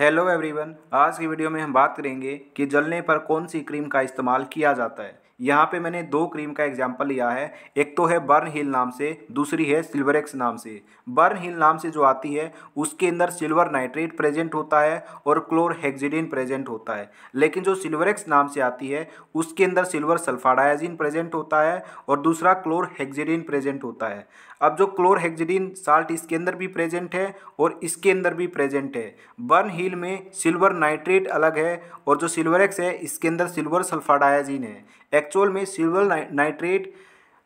hello everyone आज की video में हम बात करेंगे कि जलने पर कौन सी क्रीम का इस्तेमाल किया जाता है यहाँ पे मैंने दो क्रीम का एग्जाम्पल लिया है एक तो है बर्न हिल नाम से दूसरी है सिल्वर एक्स नाम से बर्न हिल नाम से जो आती है उसके अंदर सिल्वर नाइट्रेट प्रेजेंट होता है और क्लोर हेक्जिडिन प्रेजेंट होता है लेकिन जो सिल्वर एक्स नाम से आती है उसके अंदर सिल्वर सल्फाडाइजिन प्रेजेंट होता है और दूसरा क्लोर हेक्जिडिन प्रेजेंट होता है अब जो क्लोर हेक्जिडिन साल्ट इसके अंदर भी प्रेजेंट है और इसके अंदर भी प्रेजेंट है बर्न हिल में सिल्वर नाइट्रेट अलग है और जो सिल्वर एक्स है इसके अंदर सिल्वर सल्फाडाइजिन है एक एक्चुअल में सिल्वर नाइट्रेट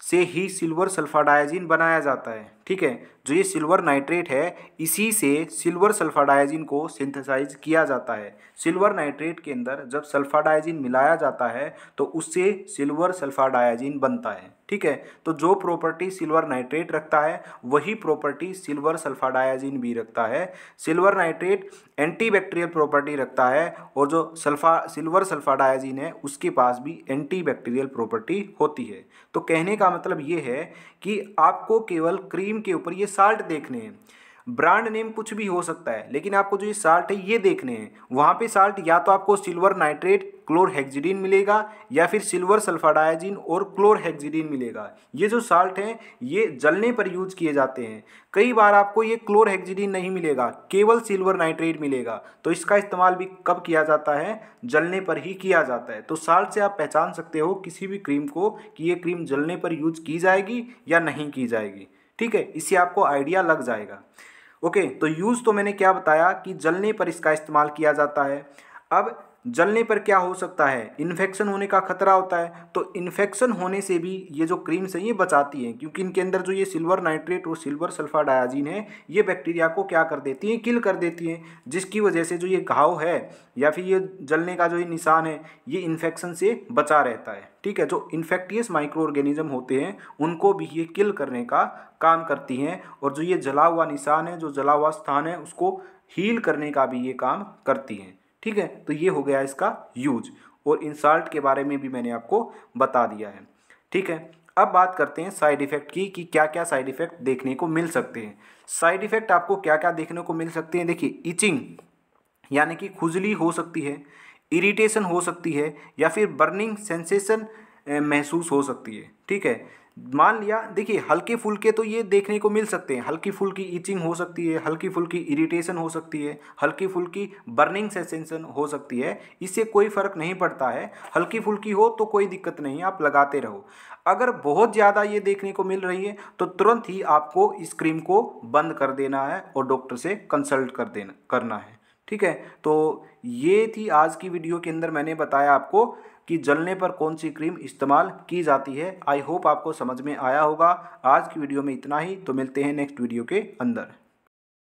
से ही सिल्वर सल्फाडाइजिन बनाया जाता है ठीक है जो ये सिल्वर नाइट्रेट है इसी से सिल्वर सल्फाडाइजिन को सिंथेसाइज किया जाता है सिल्वर नाइट्रेट के अंदर जब सल्फाडाइजिन मिलाया जाता है तो उससे सिल्वर सल्फाडाइजिन बनता है ठीक है तो जो प्रॉपर्टी सिल्वर नाइट्रेट रखता है वही प्रॉपर्टी सिल्वर सल्फाडायाजिन भी रखता है सिल्वर नाइट्रेट एंटीबैक्टीरियल प्रॉपर्टी रखता है और जो सल्फा सिल्वर सल्फाडायाजिन है उसके पास भी एंटीबैक्टीरियल प्रॉपर्टी होती है तो कहने का मतलब ये है कि आपको केवल क्रीम के ऊपर ये साल्ट देखने हैं ब्रांड नेम कुछ भी हो सकता है लेकिन आपको जो ये साल्ट है ये देखने हैं वहाँ पे साल्ट या तो आपको सिल्वर नाइट्रेट क्लोर हेक्जीडीन मिलेगा या फिर सिल्वर सल्फाडाइजिन और क्लोर हेक्जीडीन मिलेगा ये जो साल्ट हैं ये जलने पर यूज किए जाते हैं कई बार आपको ये क्लोर हेक्जीडीन नहीं मिलेगा केवल सिल्वर नाइट्रेट मिलेगा तो इसका इस्तेमाल भी कब किया जाता है जलने पर ही किया जाता है तो साल्ट से आप पहचान सकते हो किसी भी क्रीम को कि ये क्रीम जलने पर यूज की जाएगी या नहीं की जाएगी ठीक है इससे आपको आइडिया लग जाएगा ओके तो यूज़ तो मैंने क्या बताया कि जलने पर इसका इस्तेमाल किया जाता है अब जलने पर क्या हो सकता है इन्फेक्शन होने का खतरा होता है तो इन्फेक्शन होने से भी ये जो क्रीम्स हैं ये बचाती हैं क्योंकि इनके अंदर जो ये सिल्वर नाइट्रेट और सिल्वर सल्फा डायाजीन है ये बैक्टीरिया को क्या कर देती हैं किल कर देती हैं जिसकी वजह से जो ये घाव है या फिर ये जलने का जो ये निशान है ये इन्फेक्शन से बचा रहता है ठीक है जो इन्फेक्टियस माइक्रो ऑर्गेनिज्म होते हैं उनको भी ये किल करने का काम करती हैं और जो ये जला हुआ निशान है जो जला हुआ स्थान है उसको हील करने का भी ये काम करती हैं ठीक है तो ये हो गया इसका यूज और इंसल्ट के बारे में भी मैंने आपको बता दिया है ठीक है अब बात करते हैं साइड इफ़ेक्ट की कि क्या क्या साइड इफ़ेक्ट देखने को मिल सकते हैं साइड इफ़ेक्ट आपको क्या क्या देखने को मिल सकते हैं देखिए इचिंग यानी कि खुजली हो सकती है इरिटेशन हो सकती है या फिर बर्निंग सेंसेशन महसूस हो सकती है ठीक है मान लिया देखिए हल्के फुल्के तो ये देखने को मिल सकते हैं हल्की फुल्की इचिंग हो सकती है हल्की फुल्की इरिटेशन हो सकती है हल्की फुल्की बर्निंग सेंसेशन हो सकती है इससे कोई फ़र्क नहीं पड़ता है हल्की फुल्की हो तो कोई दिक्कत नहीं आप लगाते रहो अगर बहुत ज़्यादा ये देखने को मिल रही है तो तुरंत ही आपको इस क्रीम को बंद कर देना है और डॉक्टर से कंसल्ट कर देना करना है ठीक है तो ये थी आज की वीडियो के अंदर मैंने बताया आपको कि जलने पर कौन सी क्रीम इस्तेमाल की जाती है आई होप आपको समझ में आया होगा आज की वीडियो में इतना ही तो मिलते हैं नेक्स्ट वीडियो के अंदर